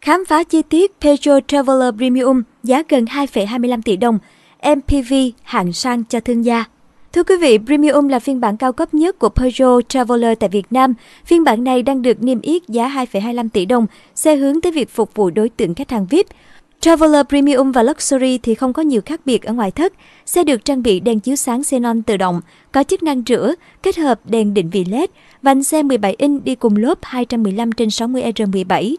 Khám phá chi tiết Peugeot Traveler Premium giá gần 2,25 tỷ đồng, MPV hạng sang cho thương gia. Thưa quý vị, Premium là phiên bản cao cấp nhất của Peugeot Traveler tại Việt Nam. Phiên bản này đang được niêm yết giá 2,25 tỷ đồng, xe hướng tới việc phục vụ đối tượng khách hàng VIP. Traveler Premium và Luxury thì không có nhiều khác biệt ở ngoại thất. Xe được trang bị đèn chiếu sáng xenon tự động, có chức năng rửa, kết hợp đèn định vị LED, vành xe 17 inch đi cùng lốp 215 trên 60R17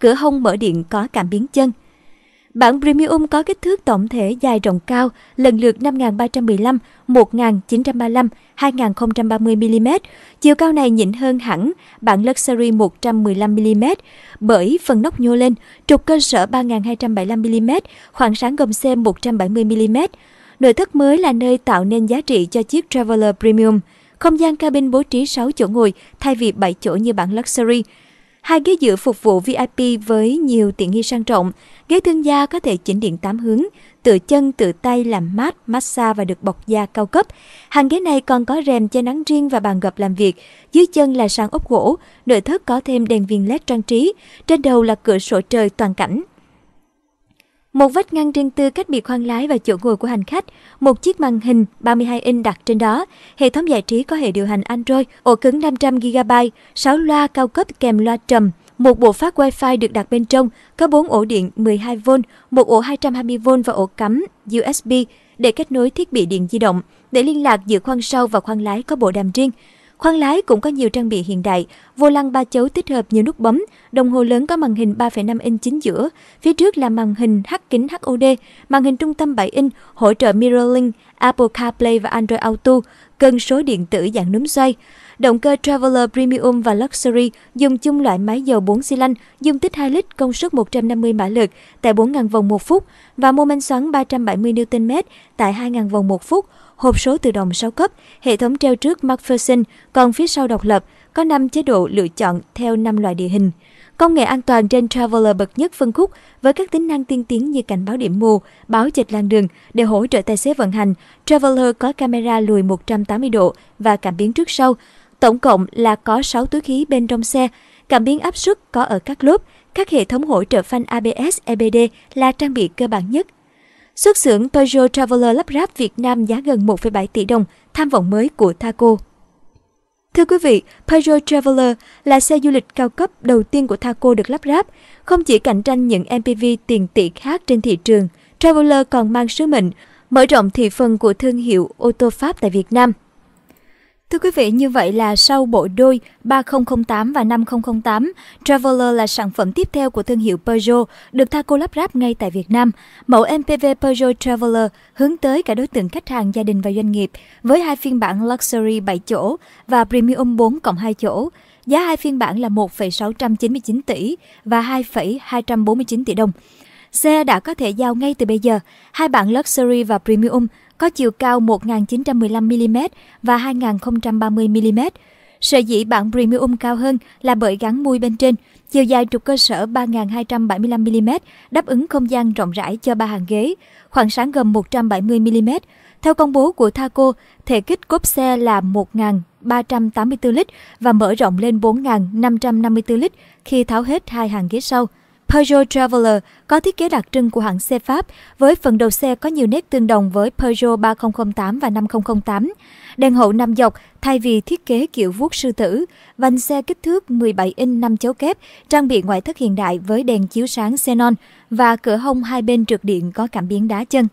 cửa hông mở điện có cảm biến chân. Bản Premium có kích thước tổng thể dài rộng cao lần lượt 5315, 1935, 2030mm. Chiều cao này nhỉnh hơn hẳn bản Luxury 115mm bởi phần nóc nhô lên, trục cơ sở 3275mm, khoảng sáng gầm xe 170mm. Nội thất mới là nơi tạo nên giá trị cho chiếc Traveler Premium. Không gian cabin bố trí 6 chỗ ngồi thay vì 7 chỗ như bản Luxury – hai ghế giữa phục vụ VIP với nhiều tiện nghi sang trọng. Ghế thương gia có thể chỉnh điện tám hướng, tự chân, tự tay làm mát, massage và được bọc da cao cấp. Hàng ghế này còn có rèm che nắng riêng và bàn gập làm việc. Dưới chân là sàn ốp gỗ, nội thất có thêm đèn viền led trang trí, trên đầu là cửa sổ trời toàn cảnh, một vách ngăn riêng tư cách biệt khoang lái và chỗ ngồi của hành khách, một chiếc màn hình 32 inch đặt trên đó, hệ thống giải trí có hệ điều hành Android, ổ cứng 500GB, 6 loa cao cấp kèm loa trầm, một bộ phát Wi-Fi được đặt bên trong, có 4 ổ điện 12V, một ổ 220V và ổ cắm USB để kết nối thiết bị điện di động. Để liên lạc giữa khoang sau và khoang lái có bộ đàm riêng. Khoang lái cũng có nhiều trang bị hiện đại, vô lăng ba chấu tích hợp nhiều nút bấm, đồng hồ lớn có màn hình 3,5 inch chính giữa, phía trước là màn hình hắc kính HUD, màn hình trung tâm 7 inch, hỗ trợ MirrorLink, Apple CarPlay và Android Auto, cân số điện tử dạng núm xoay. Động cơ Traveler Premium và Luxury dùng chung loại máy dầu 4 xi lanh, dung tích 2 lít, công suất 150 mã lực tại 4.000 vòng 1 phút và mô men xoắn 370 Nm tại 2.000 vòng 1 phút, hộp số tự động 6 cấp, hệ thống treo trước MacPherson, còn phía sau độc lập, có 5 chế độ lựa chọn theo 5 loại địa hình. Công nghệ an toàn trên Traveler bậc nhất phân khúc với các tính năng tiên tiến như cảnh báo điểm mù, báo chệch lan đường để hỗ trợ tài xế vận hành. Traveler có camera lùi 180 độ và cảm biến trước sau, Tổng cộng là có 6 túi khí bên trong xe, cảm biến áp suất có ở các lốp, các hệ thống hỗ trợ phanh ABS, EBD là trang bị cơ bản nhất. Xuất xưởng Peugeot Traveler lắp ráp Việt Nam giá gần 1,7 tỷ đồng, tham vọng mới của Thaco. Thưa quý vị, Peugeot Traveler là xe du lịch cao cấp đầu tiên của Thaco được lắp ráp, không chỉ cạnh tranh những MPV tiền tỷ khác trên thị trường, Traveler còn mang sứ mệnh mở rộng thị phần của thương hiệu ô tô Pháp tại Việt Nam. Thưa quý vị, như vậy là sau bộ đôi 3008 và 5008, Traveler là sản phẩm tiếp theo của thương hiệu Peugeot, được Thaco lắp ráp ngay tại Việt Nam. Mẫu MPV Peugeot Traveler hướng tới cả đối tượng khách hàng gia đình và doanh nghiệp, với hai phiên bản Luxury 7 chỗ và Premium 4 cộng 2 chỗ. Giá hai phiên bản là 1,699 tỷ và 2,249 tỷ đồng. Xe đã có thể giao ngay từ bây giờ. Hai bản Luxury và Premium có chiều cao 1915mm và 2030mm. Sở dĩ bản Premium cao hơn là bởi gắn mui bên trên, chiều dài trục cơ sở 3.275 mm đáp ứng không gian rộng rãi cho ba hàng ghế, khoảng sáng gầm 170mm. Theo công bố của Thaco, thể kích cốp xe là 1.384 lít và mở rộng lên 4.554 lít khi tháo hết hai hàng ghế sau. Peugeot Traveler có thiết kế đặc trưng của hãng xe Pháp với phần đầu xe có nhiều nét tương đồng với Peugeot 3008 và 5008. Đèn hậu nằm dọc thay vì thiết kế kiểu vuốt sư tử, vành xe kích thước 17 inch 5 chấu kép, trang bị ngoại thất hiện đại với đèn chiếu sáng xenon và cửa hông hai bên trượt điện có cảm biến đá chân.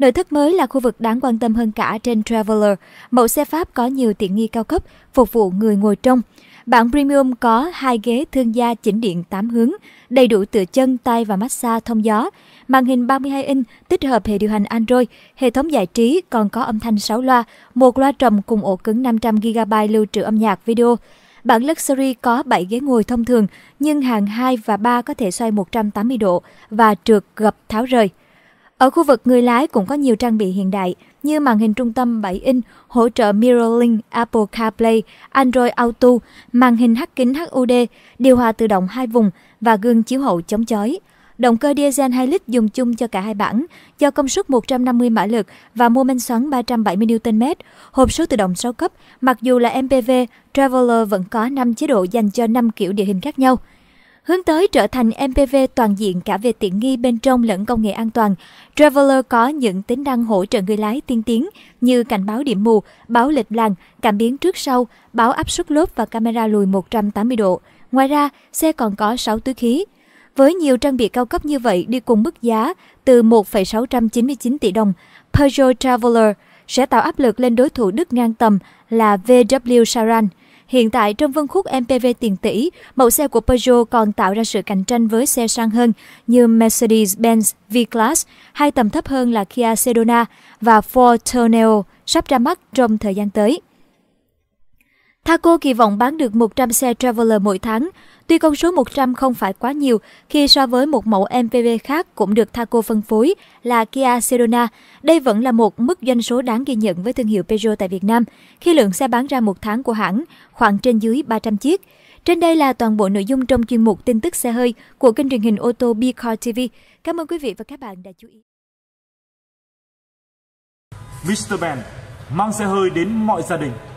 Nội thất mới là khu vực đáng quan tâm hơn cả trên Traveler. Mẫu xe Pháp có nhiều tiện nghi cao cấp, phục vụ người ngồi trong. Bản Premium có hai ghế thương gia chỉnh điện 8 hướng, đầy đủ tựa chân, tay và massage thông gió, màn hình 32 inch tích hợp hệ điều hành Android, hệ thống giải trí còn có âm thanh 6 loa, một loa trầm cùng ổ cứng 500GB lưu trữ âm nhạc video. Bản Luxury có 7 ghế ngồi thông thường, nhưng hàng 2 và 3 có thể xoay 180 độ và trượt gập tháo rời. Ở khu vực người lái cũng có nhiều trang bị hiện đại như màn hình trung tâm 7 inch, hỗ trợ MirrorLink, Apple CarPlay, Android Auto, màn hình hắt kính HUD, điều hòa tự động hai vùng và gương chiếu hậu chống chói. Động cơ diesel 2 lít dùng chung cho cả hai bản, do công suất 150 mã lực và mô men xoắn 370 Nm, hộp số tự động 6 cấp, mặc dù là MPV, Traveler vẫn có 5 chế độ dành cho 5 kiểu địa hình khác nhau. Hướng tới trở thành MPV toàn diện cả về tiện nghi bên trong lẫn công nghệ an toàn, Traveler có những tính năng hỗ trợ người lái tiên tiến như cảnh báo điểm mù, báo lệch làng, cảm biến trước sau, báo áp suất lốp và camera lùi 180 độ. Ngoài ra, xe còn có 6 túi khí. Với nhiều trang bị cao cấp như vậy đi cùng mức giá từ 1,699 tỷ đồng, Peugeot Traveler sẽ tạo áp lực lên đối thủ Đức ngang tầm là VW Saran – Hiện tại trong phân khúc MPV tiền tỷ, mẫu xe của Peugeot còn tạo ra sự cạnh tranh với xe sang hơn như Mercedes-Benz V-Class, hay tầm thấp hơn là Kia Sedona và Ford Torneo sắp ra mắt trong thời gian tới. Thaco kỳ vọng bán được 100 xe Traveler mỗi tháng. Tuy con số 100 không phải quá nhiều khi so với một mẫu MPV khác cũng được Thaco phân phối là Kia Sedona, đây vẫn là một mức doanh số đáng ghi nhận với thương hiệu Peugeot tại Việt Nam, khi lượng xe bán ra một tháng của hãng khoảng trên dưới 300 chiếc. Trên đây là toàn bộ nội dung trong chuyên mục tin tức xe hơi của kênh truyền hình ô tô Bicar TV. Cảm ơn quý vị và các bạn đã chú ý. Mr. Ben mang xe hơi đến mọi gia đình.